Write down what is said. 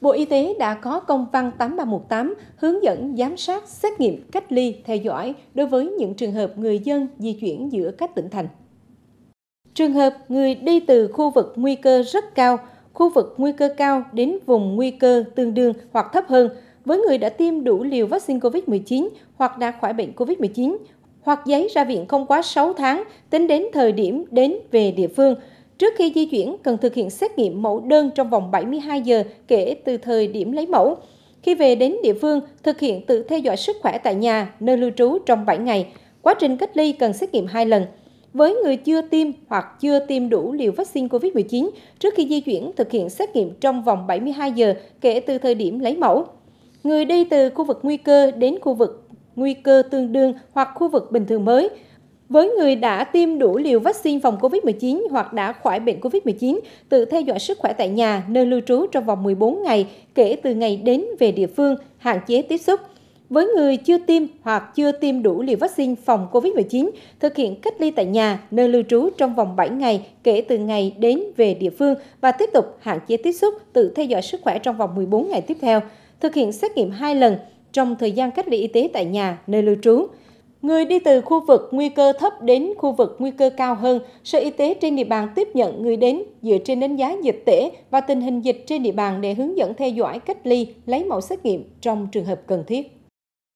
Bộ Y tế đã có công văn 8318 hướng dẫn giám sát, xét nghiệm, cách ly, theo dõi đối với những trường hợp người dân di chuyển giữa các tỉnh thành. Trường hợp người đi từ khu vực nguy cơ rất cao, khu vực nguy cơ cao đến vùng nguy cơ tương đương hoặc thấp hơn với người đã tiêm đủ liều vaccine COVID-19 hoặc đã khỏi bệnh COVID-19 hoặc giấy ra viện không quá 6 tháng tính đến thời điểm đến về địa phương – Trước khi di chuyển, cần thực hiện xét nghiệm mẫu đơn trong vòng 72 giờ kể từ thời điểm lấy mẫu. Khi về đến địa phương, thực hiện tự theo dõi sức khỏe tại nhà, nơi lưu trú trong 7 ngày. Quá trình cách ly cần xét nghiệm 2 lần. Với người chưa tiêm hoặc chưa tiêm đủ liều vaccine COVID-19, trước khi di chuyển, thực hiện xét nghiệm trong vòng 72 giờ kể từ thời điểm lấy mẫu. Người đi từ khu vực nguy cơ đến khu vực nguy cơ tương đương hoặc khu vực bình thường mới, với người đã tiêm đủ liều vaccine phòng COVID-19 hoặc đã khỏi bệnh COVID-19, tự theo dõi sức khỏe tại nhà, nơi lưu trú trong vòng 14 ngày kể từ ngày đến về địa phương, hạn chế tiếp xúc. Với người chưa tiêm hoặc chưa tiêm đủ liều vaccine phòng COVID-19, thực hiện cách ly tại nhà, nơi lưu trú trong vòng 7 ngày kể từ ngày đến về địa phương và tiếp tục hạn chế tiếp xúc, tự theo dõi sức khỏe trong vòng 14 ngày tiếp theo, thực hiện xét nghiệm 2 lần trong thời gian cách ly y tế tại nhà, nơi lưu trú. Người đi từ khu vực nguy cơ thấp đến khu vực nguy cơ cao hơn, Sở Y tế trên địa bàn tiếp nhận người đến dựa trên đánh giá dịch tễ và tình hình dịch trên địa bàn để hướng dẫn theo dõi cách ly, lấy mẫu xét nghiệm trong trường hợp cần thiết.